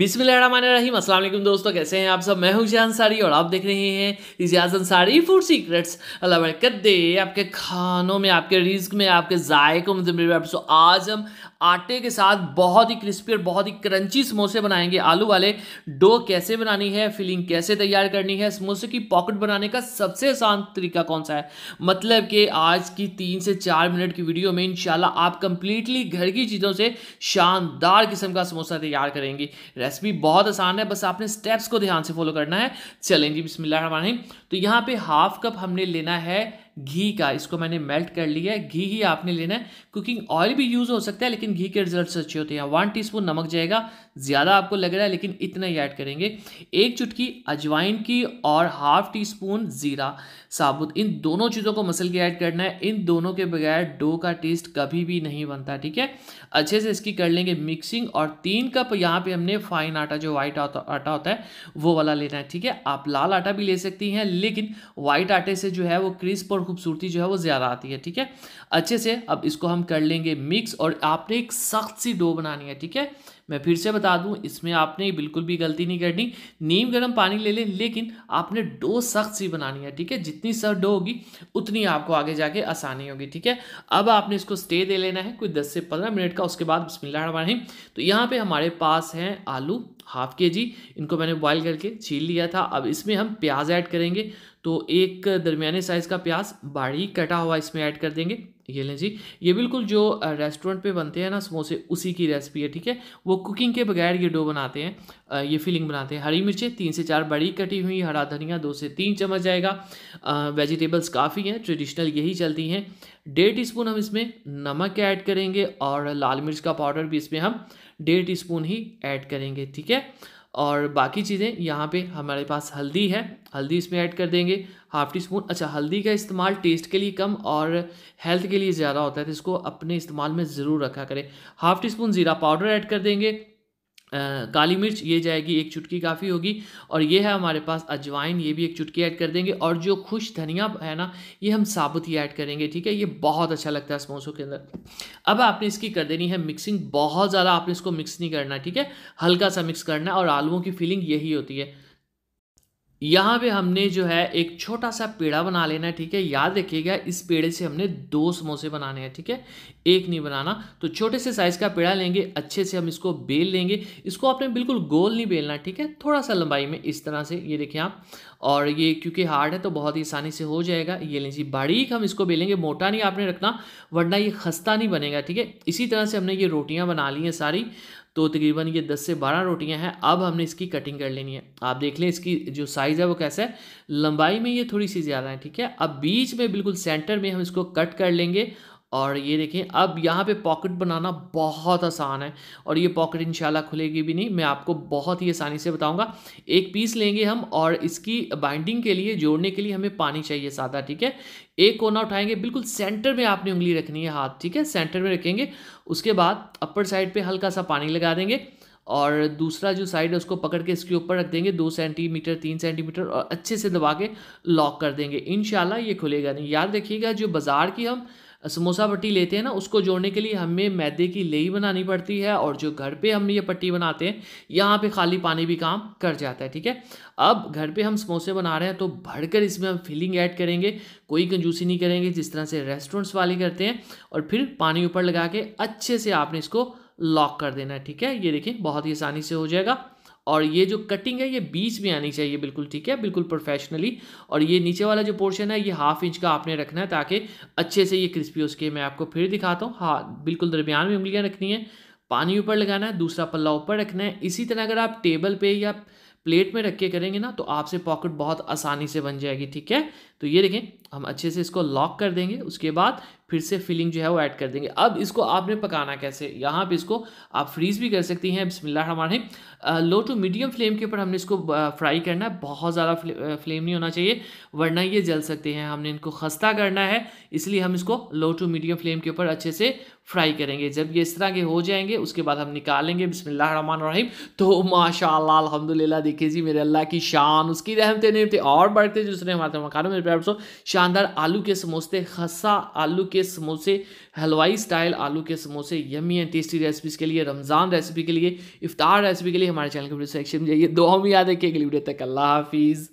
बिस्मिल दोस्तों कैसे हैं आप सब मैं हूं इजाज अंसारी और आप देख रहे हैं इजाज अंसारी फूड सीक्रेट्स अल्लाह बरकत दे आपके खानों में आपके रिस्क में आपके जायकों में आज हम आटे के साथ बहुत ही क्रिस्पी और बहुत ही क्रंची समोसे बनाएंगे आलू वाले डो कैसे बनानी है फिलिंग कैसे तैयार करनी है समोसे की पॉकेट बनाने का सबसे आसान तरीका कौन सा है मतलब कि आज की तीन से चार मिनट की वीडियो में इनशाला आप कंप्लीटली घर की चीज़ों से शानदार किस्म का समोसा तैयार करेंगी रेसिपी बहुत आसान है बस आपने स्टेप्स को ध्यान से फॉलो करना है चलेंगे बिस्मिल्ला बिस्मिल्लाह तो यहाँ पर हाफ कप हमने लेना है घी का इसको मैंने मेल्ट कर लिया है घी ही आपने लेना है कुकिंग ऑयल भी यूज़ हो सकता है लेकिन घी के रिजल्ट अच्छे होते हैं वन टीस्पून नमक जाएगा ज़्यादा आपको लग रहा है लेकिन इतना ही ऐड करेंगे एक चुटकी अजवाइन की और हाफ टी स्पून ज़ीरा साबुत इन दोनों चीज़ों को मसल के ऐड करना है इन दोनों के बगैर डो का टेस्ट कभी भी नहीं बनता ठीक है अच्छे से इसकी कर लेंगे मिक्सिंग और तीन कप यहाँ पे हमने फाइन आटा जो वाइट आटा होता है वो वाला लेना है ठीक है आप लाल आटा भी ले सकती हैं लेकिन वाइट आटे से जो है वो क्रिस्प और और खूबसूरती जो है वो ज़्यादा आती है ठीक है अच्छे से अब इसको हम कर लेंगे मिक्स और आपने एक सख्त सी डो बनानी है ठीक है मैं फिर से बता दूं इसमें आपने बिल्कुल भी गलती नहीं करनी नीम गर्म पानी ले लें लेकिन आपने डो सख्त सी बनानी है ठीक है जितनी सख्त डो होगी उतनी आपको आगे जाके आसानी होगी ठीक है अब आपने इसको स्टे दे लेना है कोई दस से पंद्रह मिनट का उसके बाद बसमिल्ला तो यहाँ पर हमारे पास हैं आलू हाफ के जी इनको मैंने बॉयल करके छील लिया था अब इसमें हम प्याज ऐड करेंगे तो एक दरमियाने साइज़ का प्याज बारीक कटा हुआ इसमें ऐड कर देंगे ये लें जी ये बिल्कुल जो रेस्टोरेंट पे बनते हैं ना समोसे उसी की रेसिपी है ठीक है वो कुकिंग के बगैर ये डो बनाते हैं ये फिलिंग बनाते हैं हरी मिर्चें तीन से चार बड़ी कटी हुई हरा धनिया दो से तीन चम्मच जाएगा वेजिटेबल्स काफ़ी हैं ट्रेडिशनल यही चलती हैं डेढ़ टी स्पून हम इसमें नमक ऐड करेंगे और लाल मिर्च का पाउडर भी इसमें हम डेढ़ टी स्पून ही ऐड करेंगे ठीक है और बाकी चीज़ें यहाँ पे हमारे पास हल्दी है हल्दी इसमें ऐड कर देंगे हाफ टी स्पून अच्छा हल्दी का इस्तेमाल टेस्ट के लिए कम और हेल्थ के लिए ज़्यादा होता है तो इसको अपने इस्तेमाल में ज़रूर रखा करें हाफ टी स्पून ज़ीरा पाउडर ऐड कर देंगे काली मिर्च ये जाएगी एक चुटकी काफ़ी होगी और ये है हमारे पास अजवाइन ये भी एक चुटकी ऐड कर देंगे और जो खुश धनिया है ना ये हम साबुत ही ऐड करेंगे ठीक है ये बहुत अच्छा लगता है समोसों के अंदर अब आपने इसकी कर देनी है मिक्सिंग बहुत ज़्यादा आपने इसको मिक्स नहीं करना ठीक है हल्का सा मिक्स करना और आलुओं की फीलिंग यही होती है यहाँ पे हमने जो है एक छोटा सा पेड़ा बना लेना है ठीक है याद रखिएगा इस पेड़े से हमने दो समोसे बनाने हैं ठीक है एक नहीं बनाना तो छोटे से साइज़ का पेड़ा लेंगे अच्छे से हम इसको बेल लेंगे इसको आपने बिल्कुल गोल नहीं बेलना ठीक है थोड़ा सा लंबाई में इस तरह से ये देखिए आप और ये क्योंकि हार्ड है तो बहुत ही आसानी से हो जाएगा ये लीजिए बारीक हम इसको बेलेंगे मोटा नहीं आपने रखना वरना ये खस्ता नहीं बनेगा ठीक है इसी तरह से हमने ये रोटियाँ बना ली हैं सारी तो तकरीबन ये दस से बारह रोटियां हैं अब हमने इसकी कटिंग कर लेनी है आप देख लें इसकी जो साइज़ है वो कैसा है लंबाई में ये थोड़ी सी ज़्यादा है ठीक है अब बीच में बिल्कुल सेंटर में हम इसको कट कर लेंगे और ये देखें अब यहाँ पे पॉकेट बनाना बहुत आसान है और ये पॉकेट इंशाल्लाह खुलेगी भी नहीं मैं आपको बहुत ही आसानी से बताऊँगा एक पीस लेंगे हम और इसकी बाइंडिंग के लिए जोड़ने के लिए हमें पानी चाहिए सादा ठीक है एक कोना उठाएंगे बिल्कुल सेंटर में आपने उंगली रखनी है हाथ ठीक है सेंटर में रखेंगे उसके बाद अपर साइड पर हल्का सा पानी लगा देंगे और दूसरा जो साइड है उसको पकड़ के इसके ऊपर रख देंगे दो सेंटीमीटर तीन सेंटीमीटर और अच्छे से दबा के लॉक कर देंगे इन ये खुलेगा नहीं याद रखिएगा जो बाज़ार की हम समोसा पट्टी लेते हैं ना उसको जोड़ने के लिए हमें मैदे की लेई बनानी पड़ती है और जो घर पे हम ये पट्टी बनाते हैं यहाँ पे खाली पानी भी काम कर जाता है ठीक है अब घर पे हम समोसे बना रहे हैं तो भरकर इसमें हम फिलिंग ऐड करेंगे कोई कंजूसी नहीं करेंगे जिस तरह से रेस्टोरेंट्स वाले करते हैं और फिर पानी ऊपर लगा के अच्छे से आपने इसको लॉक कर देना है ठीक है ये देखिए बहुत ही आसानी से हो जाएगा और ये जो कटिंग है ये बीच में आनी चाहिए बिल्कुल ठीक है बिल्कुल प्रोफेशनली और ये नीचे वाला जो पोर्शन है ये हाफ इंच का आपने रखना है ताकि अच्छे से ये क्रिस्पी हो सके मैं आपको फिर दिखाता हूँ हाँ बिल्कुल दरमियान में उंगलियाँ रखनी है पानी ऊपर लगाना है दूसरा पल्ला ऊपर रखना है इसी तरह अगर आप टेबल पर या प्लेट में रख के करेंगे ना तो आपसे पॉकेट बहुत आसानी से बन जाएगी ठीक है तो ये देखें हम अच्छे से इसको लॉक कर देंगे उसके बाद फिर से फिलिंग जो है वो ऐड कर देंगे अब इसको आपने पकाना कैसे यहाँ पे इसको आप फ्रीज़ भी कर सकती हैं बिस्मिल्लाह हमारे लो टू मीडियम फ्लेम के ऊपर हमने इसको फ्राई करना है बहुत ज़्यादा फ्लेम नहीं होना चाहिए वरना ये जल सकते हैं हमने इनको खस्ता करना है इसलिए हम इसको लो टू मीडियम फ्लेम के ऊपर अच्छे से फ्राई करेंगे जब ये इस तरह के हो जाएंगे उसके बाद हम निकालेंगे बिसमीम तो माशा अल्हम्दुलिल्लाह देखिए जी मेरे अल्लाह की शान उसकी रहमते नियमते और बढ़ते जिसने हमारे मकानों में प्यार सो शान शानदार आलू के समोसे खस्सा आलू के समोसे हलवाई स्टाइल आलू के समोसे यमी एंड टेस्टी रेसिपीज़ के लिए रमज़ान रेसिपी के लिए इफ्तार रेसिपी के लिए हमारे चैनल के वीडियो सेक्शन में जाइए दो हम याद है कि अगली वीडियो तक अल्लाह हाफिज़